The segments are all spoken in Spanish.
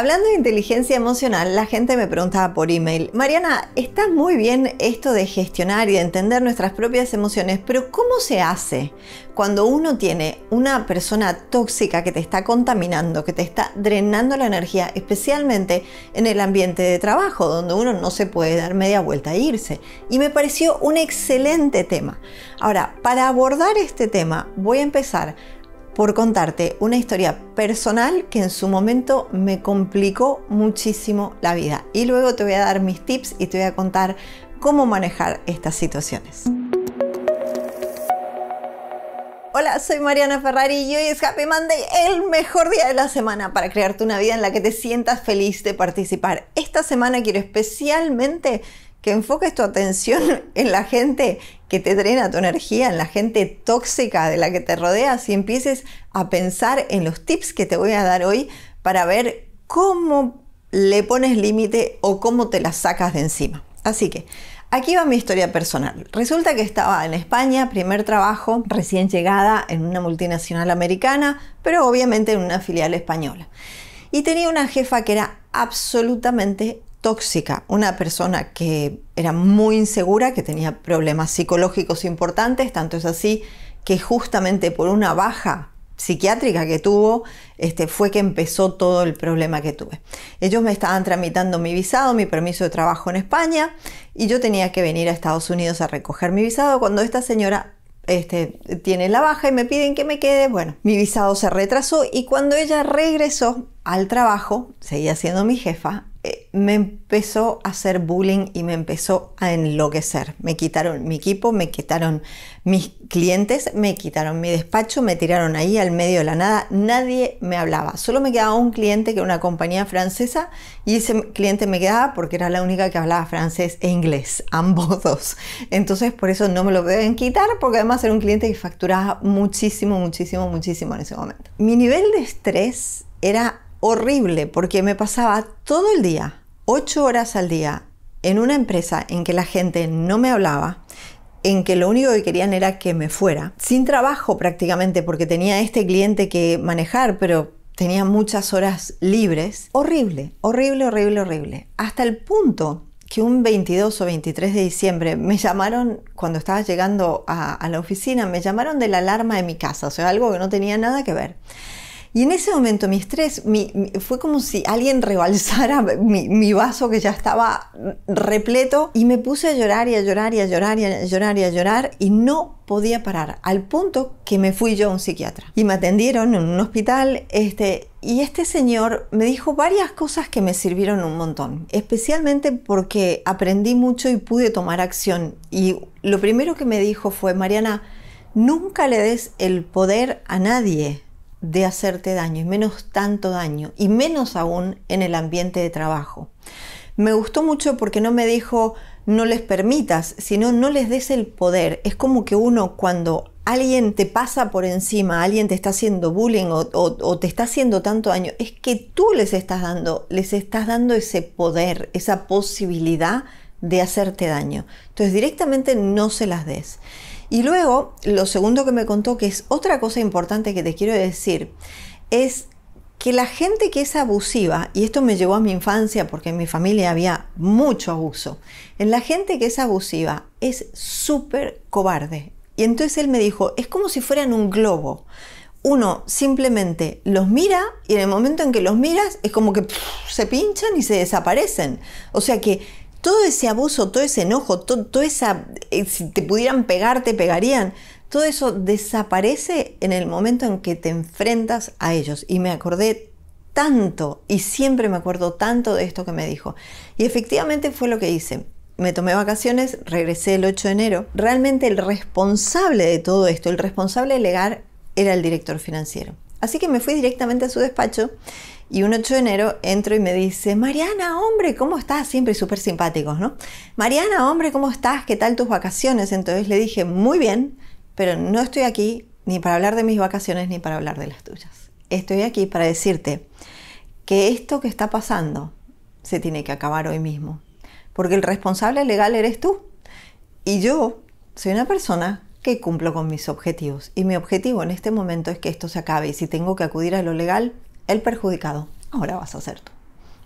Hablando de inteligencia emocional, la gente me preguntaba por email, Mariana, está muy bien esto de gestionar y de entender nuestras propias emociones, pero ¿cómo se hace cuando uno tiene una persona tóxica que te está contaminando, que te está drenando la energía, especialmente en el ambiente de trabajo, donde uno no se puede dar media vuelta e irse? Y me pareció un excelente tema. Ahora, para abordar este tema, voy a empezar por contarte una historia personal que en su momento me complicó muchísimo la vida. Y luego te voy a dar mis tips y te voy a contar cómo manejar estas situaciones. Hola, soy Mariana Ferrari y hoy es Happy Monday, el mejor día de la semana para crearte una vida en la que te sientas feliz de participar. Esta semana quiero especialmente que enfoques tu atención en la gente que te drena tu energía, en la gente tóxica de la que te rodeas y empieces a pensar en los tips que te voy a dar hoy para ver cómo le pones límite o cómo te la sacas de encima. Así que aquí va mi historia personal. Resulta que estaba en España, primer trabajo, recién llegada en una multinacional americana, pero obviamente en una filial española. Y tenía una jefa que era absolutamente tóxica, una persona que era muy insegura, que tenía problemas psicológicos importantes, tanto es así que justamente por una baja psiquiátrica que tuvo, este, fue que empezó todo el problema que tuve. Ellos me estaban tramitando mi visado, mi permiso de trabajo en España, y yo tenía que venir a Estados Unidos a recoger mi visado cuando esta señora este, tiene la baja y me piden que me quede. Bueno, mi visado se retrasó y cuando ella regresó al trabajo, seguía siendo mi jefa, me empezó a hacer bullying y me empezó a enloquecer. Me quitaron mi equipo, me quitaron mis clientes, me quitaron mi despacho, me tiraron ahí al medio de la nada. Nadie me hablaba. Solo me quedaba un cliente que era una compañía francesa y ese cliente me quedaba porque era la única que hablaba francés e inglés, ambos dos. Entonces por eso no me lo pueden quitar porque además era un cliente que facturaba muchísimo, muchísimo, muchísimo en ese momento. Mi nivel de estrés era horrible porque me pasaba todo el día Ocho horas al día en una empresa en que la gente no me hablaba, en que lo único que querían era que me fuera, sin trabajo prácticamente porque tenía este cliente que manejar, pero tenía muchas horas libres. Horrible, horrible, horrible, horrible. Hasta el punto que un 22 o 23 de diciembre me llamaron, cuando estaba llegando a, la oficina, me llamaron de la alarma de mi casa, o sea, algo que no tenía nada que ver. Y en ese momento mi estrés fue como si alguien rebalsara mi, vaso que ya estaba repleto y me puse a llorar y a llorar y a llorar y a llorar y a llorar y no podía parar, al punto que me fui yo a un psiquiatra. Y me atendieron en un hospital este, y este señor me dijo varias cosas que me sirvieron un montón, especialmente porque aprendí mucho y pude tomar acción. Y lo primero que me dijo fue, Mariana, nunca le des el poder a nadie de hacerte daño y menos tanto daño y menos aún en el ambiente de trabajo. Me gustó mucho porque no me dijo no les permitas, sino no les des el poder. Es como que uno cuando alguien te pasa por encima, alguien te está haciendo bullying o, o, te está haciendo tanto daño, es que tú les estás dando, les estás dando ese poder, esa posibilidad de hacerte daño. Entonces directamente no se las des. Y luego, lo segundo que me contó, que es otra cosa importante que te quiero decir, es que la gente que es abusiva, y esto me llevó a mi infancia porque en mi familia había mucho abuso, en la gente que es abusiva es súper cobarde. Y entonces él me dijo, es como si fueran un globo. Uno simplemente los mira y en el momento en que los miras es como que se pinchan y se desaparecen. O sea que todo ese abuso, todo ese enojo, todo, esa, eh, si te pudieran pegar, te pegarían, todo eso desaparece en el momento en que te enfrentas a ellos. Y me acordé tanto, y siempre me acuerdo tanto de esto que me dijo. Y efectivamente fue lo que hice. Me tomé vacaciones, regresé el 8 de enero. Realmente el responsable de todo esto, el responsable legal, era el director financiero. Así que me fui directamente a su despacho y un 8 de enero entro y me dice, Mariana, hombre, ¿cómo estás? Siempre súper simpáticos, ¿no? Mariana, hombre, ¿cómo estás? ¿Qué tal tus vacaciones? Entonces le dije, muy bien, pero no estoy aquí ni para hablar de mis vacaciones ni para hablar de las tuyas. Estoy aquí para decirte que esto que está pasando se tiene que acabar hoy mismo, porque el responsable legal eres tú. Y yo soy una persona que cumplo con mis objetivos. Y mi objetivo en este momento es que esto se acabe. Y si tengo que acudir a lo legal, el perjudicado, ahora vas a hacer tú.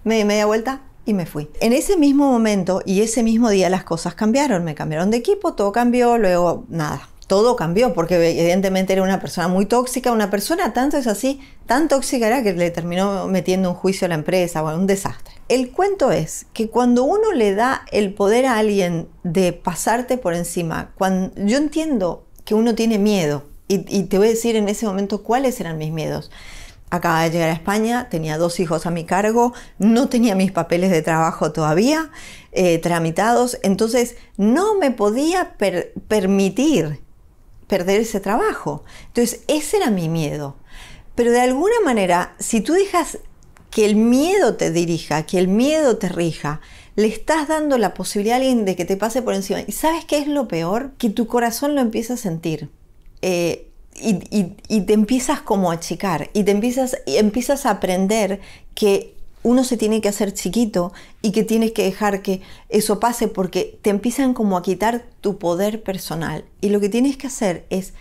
Me di media vuelta y me fui. En ese mismo momento y ese mismo día las cosas cambiaron, me cambiaron de equipo, todo cambió, luego nada. Todo cambió porque evidentemente era una persona muy tóxica, una persona tanto es así, tan tóxica era que le terminó metiendo un juicio a la empresa, bueno, un desastre. El cuento es que cuando uno le da el poder a alguien de pasarte por encima, cuando, yo entiendo que uno tiene miedo y te voy a decir en ese momento cuáles eran mis miedos acaba de llegar a España, tenía dos hijos a mi cargo, no tenía mis papeles de trabajo todavía eh, tramitados, entonces no me podía permitir perder ese trabajo. Entonces ese era mi miedo. Pero de alguna manera, si tú dejas que el miedo te dirija, que el miedo te rija, le estás dando la posibilidad a alguien de que te pase por encima. ¿Y sabes qué es lo peor? Que tu corazón lo empieza a sentir. Eh, y, te empiezas como a achicar y te empiezas, empiezas a aprender que uno se tiene que hacer chiquito y que tienes que dejar que eso pase porque te empiezan como a quitar tu poder personal. Y lo que tienes que hacer es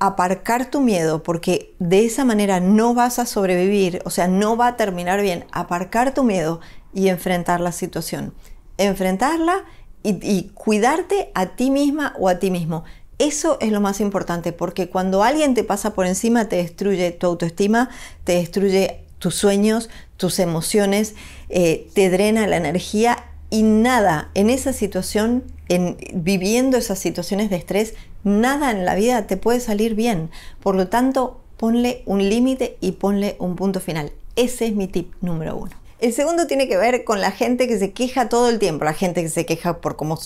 aparcar tu miedo porque de esa manera no vas a sobrevivir, o sea, no va a terminar bien. Aparcar tu miedo y enfrentar la situación. Enfrentarla y cuidarte a ti misma o a ti mismo. Eso es lo más importante, porque cuando alguien te pasa por encima, te destruye tu autoestima, te destruye tus sueños, tus emociones, eh, te drena la energía y nada en esa situación, en, viviendo esas situaciones de estrés, nada en la vida te puede salir bien. Por lo tanto, ponle un límite y ponle un punto final. Ese es mi tip número uno. El segundo tiene que ver con la gente que se queja todo el tiempo, la gente que se queja por cómo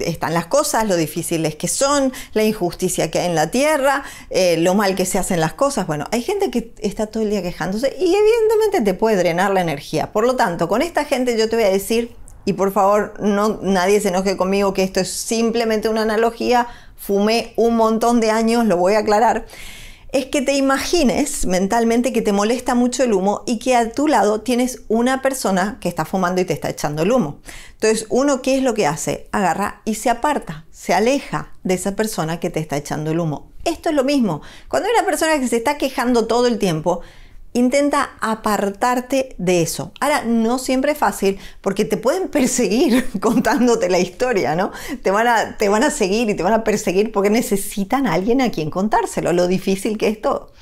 están las cosas, lo difíciles que son, la injusticia que hay en la tierra, eh, lo mal que se hacen las cosas. Bueno, hay gente que está todo el día quejándose y evidentemente te puede drenar la energía. Por lo tanto, con esta gente yo te voy a decir, y por favor no, nadie se enoje conmigo que esto es simplemente una analogía, fumé un montón de años, lo voy a aclarar es que te imagines mentalmente que te molesta mucho el humo y que a tu lado tienes una persona que está fumando y te está echando el humo. Entonces, uno, ¿qué es lo que hace? Agarra y se aparta, se aleja de esa persona que te está echando el humo. Esto es lo mismo. Cuando hay una persona que se está quejando todo el tiempo, Intenta apartarte de eso. Ahora, no siempre es fácil porque te pueden perseguir contándote la historia, ¿no? Te van, a, te van a seguir y te van a perseguir porque necesitan a alguien a quien contárselo, lo difícil que es todo.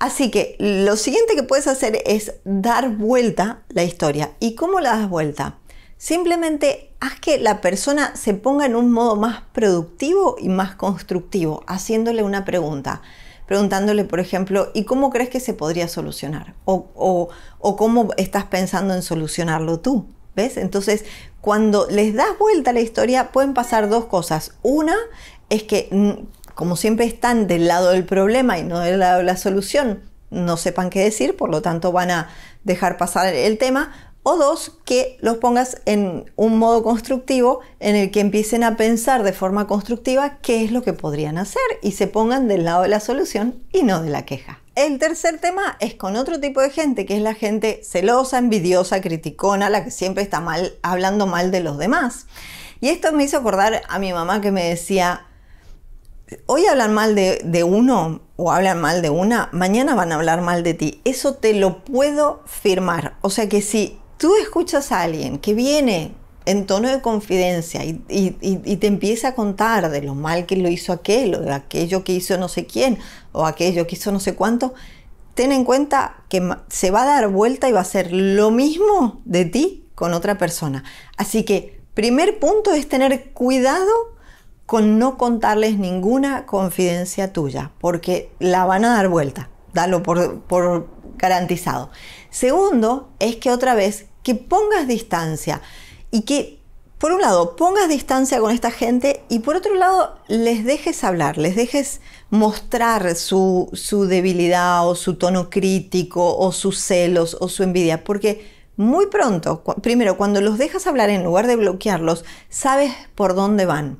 Así que lo siguiente que puedes hacer es dar vuelta la historia. ¿Y cómo la das vuelta? Simplemente haz que la persona se ponga en un modo más productivo y más constructivo, haciéndole una pregunta preguntándole, por ejemplo, ¿y cómo crees que se podría solucionar? O, cómo estás pensando en solucionarlo tú. ¿Ves? Entonces, cuando les das vuelta a la historia, pueden pasar dos cosas. Una es que, mm, como siempre, están del lado del problema y no del lado de la solución, no sepan qué decir, por lo tanto van a dejar pasar el tema o dos, que los pongas en un modo constructivo en el que empiecen a pensar de forma constructiva qué es lo que podrían hacer y se pongan del lado de la solución y no de la queja. El tercer tema es con otro tipo de gente, que es la gente celosa, envidiosa, criticona, la que siempre está mal, hablando mal de los demás. Y esto me hizo acordar a mi mamá que me decía, hoy hablan mal de, uno o hablan mal de una, mañana van a hablar mal de ti. Eso te lo puedo firmar. O sea que si tú escuchas a alguien que viene en tono de confidencia y, te empieza a contar de lo mal que lo hizo aquel o de aquello que hizo no sé quién o aquello que hizo no sé cuánto, ten en cuenta que se va a dar vuelta y va a ser lo mismo de ti con otra persona. Así que primer punto es tener cuidado con no contarles ninguna confidencia tuya porque la van a dar vuelta, dalo por, por garantizado. Segundo es que otra vez que pongas distancia y que, por un lado, pongas distancia con esta gente y por otro lado, les dejes hablar, les dejes mostrar su, debilidad o su tono crítico o sus celos o su envidia, porque muy pronto, primero, cuando los dejas hablar en lugar de bloquearlos, sabes por dónde van.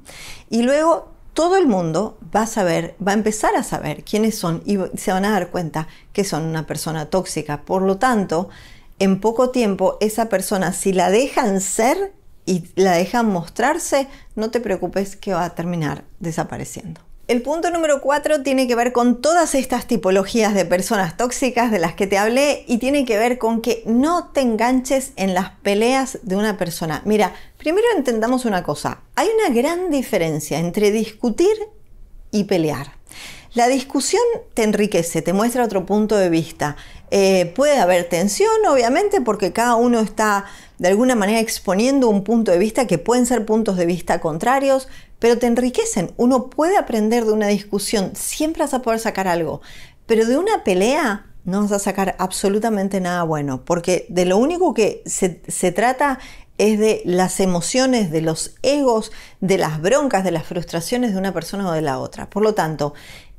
Y luego todo el mundo va a saber, va a empezar a saber quiénes son y se van a dar cuenta que son una persona tóxica. Por lo tanto, en poco tiempo esa persona, si la dejan ser y la dejan mostrarse, no te preocupes que va a terminar desapareciendo. El punto número cuatro tiene que ver con todas estas tipologías de personas tóxicas de las que te hablé y tiene que ver con que no te enganches en las peleas de una persona. Mira, primero entendamos una cosa, hay una gran diferencia entre discutir y pelear. La discusión te enriquece, te muestra otro punto de vista. Eh, puede haber tensión, obviamente, porque cada uno está de alguna manera exponiendo un punto de vista que pueden ser puntos de vista contrarios, pero te enriquecen. Uno puede aprender de una discusión, siempre vas a poder sacar algo, pero de una pelea no vas a sacar absolutamente nada bueno, porque de lo único que se trata es de las emociones, de los egos, de las broncas, de las frustraciones de una persona o de la otra. Por lo tanto,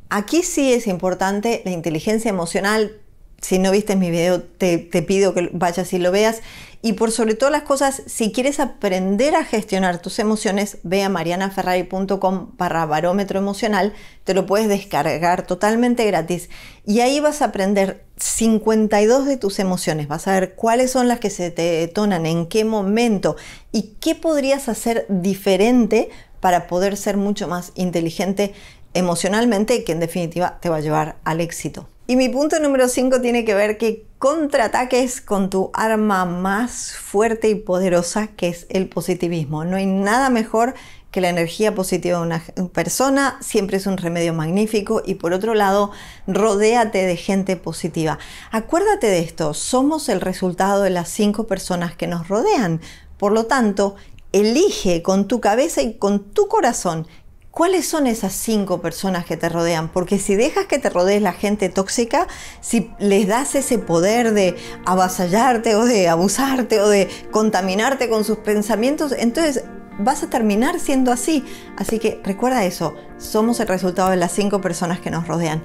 Aquí sí es importante la inteligencia emocional. Si no viste mi video, te, pido que vayas y lo veas. Y por sobre todas las cosas, si quieres aprender a gestionar tus emociones, ve a marianaferrari.com barra barómetro emocional, te lo puedes descargar totalmente gratis y ahí vas a aprender 52 de tus emociones, vas a ver cuáles son las que se te detonan, en qué momento y qué podrías hacer diferente para poder ser mucho más inteligente emocionalmente que en definitiva te va a llevar al éxito. Y mi punto número 5 tiene que ver que contraataques con tu arma más fuerte y poderosa que es el positivismo. No hay nada mejor que la energía positiva de una persona siempre es un remedio magnífico y por otro lado, rodéate de gente positiva. Acuérdate de esto, somos el resultado de las cinco personas que nos rodean. Por lo tanto, elige con tu cabeza y con tu corazón ¿Cuáles son esas cinco personas que te rodean? Porque si dejas que te rodees la gente tóxica, si les das ese poder de avasallarte o de abusarte o de contaminarte con sus pensamientos, entonces vas a terminar siendo así. Así que recuerda eso, somos el resultado de las cinco personas que nos rodean.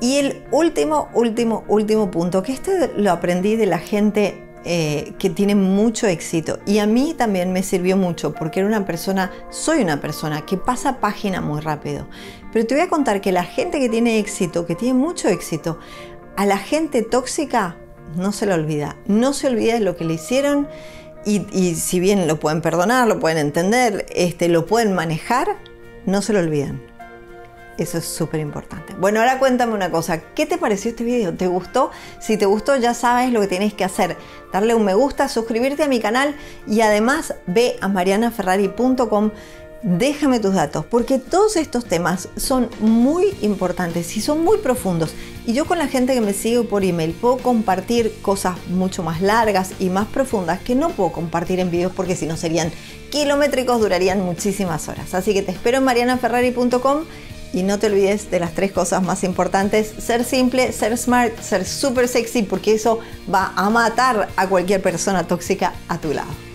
Y el último, último, último punto, que este lo aprendí de la gente eh, que tiene mucho éxito. Y a mí también me sirvió mucho porque era una persona, soy una persona que pasa página muy rápido. Pero te voy a contar que la gente que tiene éxito, que tiene mucho éxito, a la gente tóxica no se la olvida. No se olvida de lo que le hicieron y, y si bien lo pueden perdonar, lo pueden entender, este, lo pueden manejar, no se lo olvidan. Eso es súper importante. Bueno, ahora cuéntame una cosa. ¿Qué te pareció este video? ¿Te gustó? Si te gustó, ya sabes lo que tienes que hacer. Darle un me gusta, suscribirte a mi canal y además ve a marianaferrari.com. Déjame tus datos, porque todos estos temas son muy importantes y son muy profundos. Y yo con la gente que me sigue por email puedo compartir cosas mucho más largas y más profundas que no puedo compartir en videos porque si no serían kilométricos, durarían muchísimas horas. Así que te espero en marianaferrari.com y no te olvides de las tres cosas más importantes, ser simple, ser smart, ser súper sexy, porque eso va a matar a cualquier persona tóxica a tu lado.